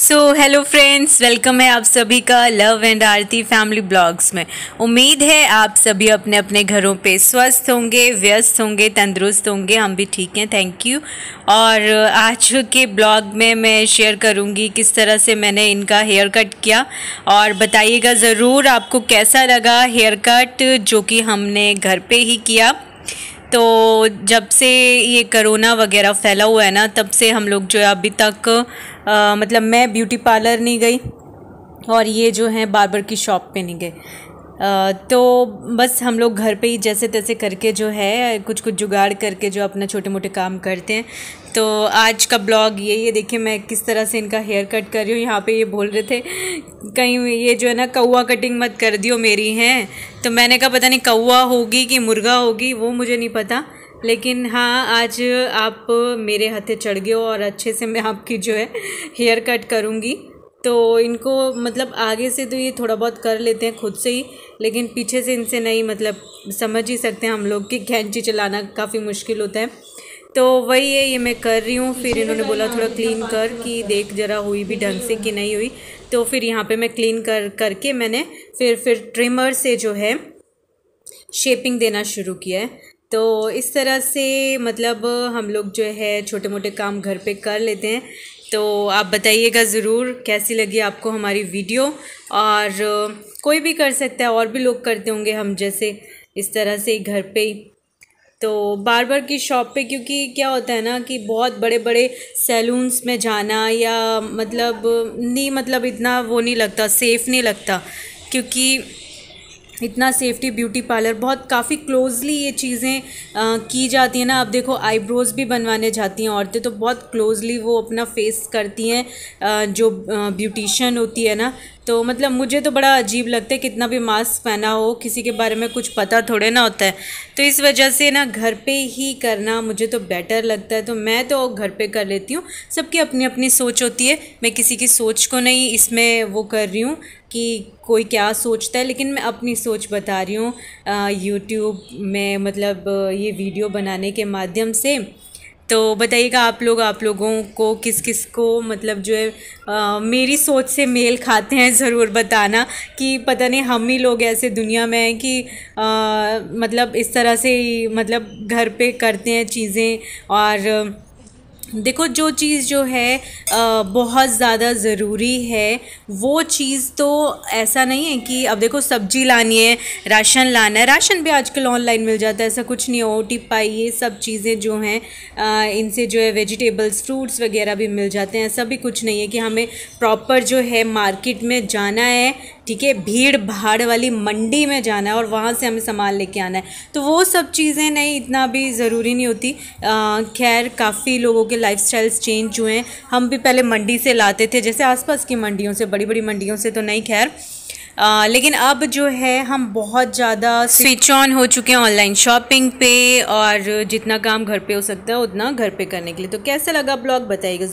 so hello friends welcome है आप सभी का love and Aarti family blogs में उम्मीद है आप सभी अपने अपने घरों पे स्वस्थ होंगे व्यस्त होंगे तंदुरुस्त होंगे हम भी ठीक हैं थैंक यू और आज के ब्लॉग में मैं शेयर करूँगी किस तरह से मैंने इनका हेयर कट किया और बताइएगा ज़रूर आपको कैसा लगा हेयर कट जो कि हमने घर पर ही किया तो जब से ये करोना वगैरह फैला हुआ है ना तब से हम लोग जो है अभी तक आ, मतलब मैं ब्यूटी पार्लर नहीं गई और ये जो है बार्बर की शॉप पे नहीं गए तो बस हम लोग घर पे ही जैसे तैसे करके जो है कुछ कुछ जुगाड़ करके जो अपना छोटे मोटे काम करते हैं तो आज का ब्लॉग ये ये देखिए मैं किस तरह से इनका हेयर कट कर रही हूँ यहाँ पे ये बोल रहे थे कहीं ये जो है ना कौआ कटिंग मत कर दियो मेरी हैं तो मैंने कहा पता नहीं कौआ होगी कि मुर्गा होगी वो मुझे नहीं पता लेकिन हाँ आज आप मेरे हथे चढ़ गए और अच्छे से मैं आपकी जो है हेयर कट करूँगी तो इनको मतलब आगे से तो ये थोड़ा बहुत कर लेते हैं खुद से ही लेकिन पीछे से इनसे नहीं मतलब समझ ही सकते हैं हम लोग कि कैंची चलाना काफ़ी मुश्किल होता है तो वही है ये मैं कर रही हूँ फिर इन्होंने तो बोला थोड़ा क्लीन कर कि मतलब देख जरा हुई भी ढंग से कि नहीं हुई तो फिर यहाँ पे मैं क्लीन कर करके मैंने फिर फिर ट्रिमर से जो है शेपिंग देना शुरू किया है तो इस तरह से मतलब हम लोग जो है छोटे मोटे काम घर पे कर लेते हैं तो आप बताइएगा ज़रूर कैसी लगी आपको हमारी वीडियो और कोई भी कर सकता है और भी लोग करते होंगे हम जैसे इस तरह से घर पे ही तो बार बार की शॉप पे क्योंकि क्या होता है ना कि बहुत बड़े बड़े सैलून्स में जाना या मतलब नहीं मतलब इतना वो नहीं लगता सेफ़ नहीं लगता क्योंकि इतना सेफ्टी ब्यूटी पार्लर बहुत काफ़ी क्लोजली ये चीज़ें की जाती हैं ना आप देखो आईब्रोज़ भी बनवाने जाती हैं औरतें तो बहुत क्लोजली वो अपना फेस करती हैं जो ब्यूटिशन होती है ना तो मतलब मुझे तो बड़ा अजीब लगता है कितना भी मास्क पहना हो किसी के बारे में कुछ पता थोड़े ना होता है तो इस वजह से ना घर पर ही करना मुझे तो बेटर लगता है तो मैं तो घर पर कर लेती हूँ सबकी अपनी अपनी सोच होती है मैं किसी की सोच को नहीं इसमें वो कर रही हूँ कि कोई क्या सोचता है लेकिन मैं अपनी सोच बता रही हूँ यूट्यूब में मतलब ये वीडियो बनाने के माध्यम से तो बताइएगा आप लोग आप लोगों को किस किस को मतलब जो है आ, मेरी सोच से मेल खाते हैं ज़रूर बताना कि पता नहीं हम ही लोग ऐसे दुनिया में हैं कि आ, मतलब इस तरह से मतलब घर पे करते हैं चीज़ें और देखो जो चीज़ जो है बहुत ज़्यादा ज़रूरी है वो चीज़ तो ऐसा नहीं है कि अब देखो सब्जी लानी है राशन लाना है राशन भी आजकल ऑनलाइन मिल जाता है ऐसा कुछ नहीं ओ टी पाई ये सब चीज़ें जो हैं इनसे जो है वेजिटेबल्स फ्रूट्स वगैरह भी मिल जाते हैं ऐसा भी कुछ नहीं है कि हमें प्रॉपर जो है मार्केट में जाना है ठीक है भीड़ भाड़ वाली मंडी में जाना है और वहाँ से हमें सामान लेके आना है तो वो सब चीज़ें नहीं इतना भी ज़रूरी नहीं होती खैर काफ़ी लोगों के के लाइफ चेंज हुए हैं हम भी पहले मंडी से लाते थे जैसे आसपास की मंडियों से बड़ी बड़ी मंडियों से तो नहीं खैर आ, लेकिन अब जो है हम बहुत ज़्यादा स्विच ऑन हो चुके हैं ऑनलाइन शॉपिंग पे और जितना काम घर पे हो सकता है उतना घर पे करने के लिए तो कैसा लगा ब्लॉग बताइएगा